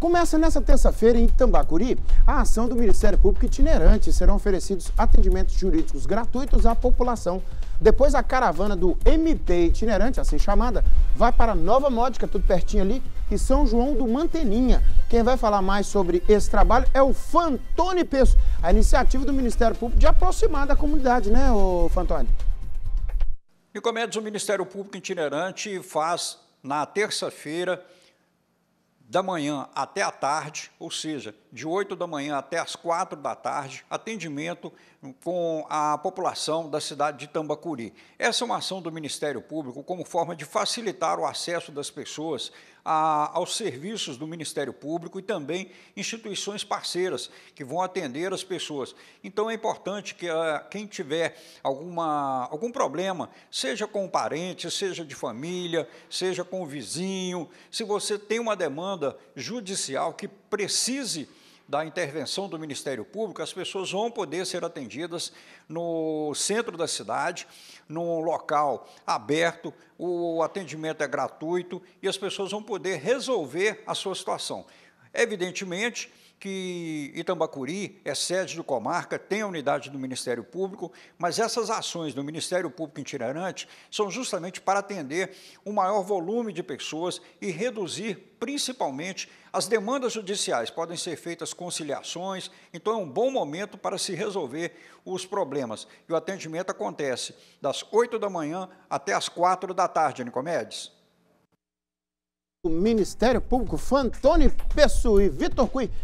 Começa nesta terça-feira em Tambacuri a ação do Ministério Público itinerante. Serão oferecidos atendimentos jurídicos gratuitos à população. Depois a caravana do MP itinerante, assim chamada, vai para Nova Módica, tudo pertinho ali, e São João do Manteninha. Quem vai falar mais sobre esse trabalho é o Fantoni Pesso, a iniciativa do Ministério Público de aproximar da comunidade, né, ô Fantoni? Nicomedes, o Ministério Público itinerante faz na terça-feira da manhã até a tarde, ou seja, de 8 da manhã até as 4 da tarde, atendimento com a população da cidade de Tambacuri. Essa é uma ação do Ministério Público como forma de facilitar o acesso das pessoas a, aos serviços do Ministério Público e também instituições parceiras que vão atender as pessoas. Então é importante que a, ah, quem tiver alguma, algum problema, seja com o parente, seja de família, seja com o vizinho, se você tem uma demanda, demanda judicial que precise da intervenção do Ministério Público, as pessoas vão poder ser atendidas no centro da cidade, num local aberto, o atendimento é gratuito e as pessoas vão poder resolver a sua situação. Evidentemente que Itambacuri é sede do Comarca, tem a unidade do Ministério Público, mas essas ações do Ministério Público itinerante são justamente para atender o um maior volume de pessoas e reduzir principalmente as demandas judiciais. Podem ser feitas conciliações, então é um bom momento para se resolver os problemas. E o atendimento acontece das 8 da manhã até as 4 da tarde, Nicomedes do Ministério Público, Fantoni Pesso e Vitor Cui.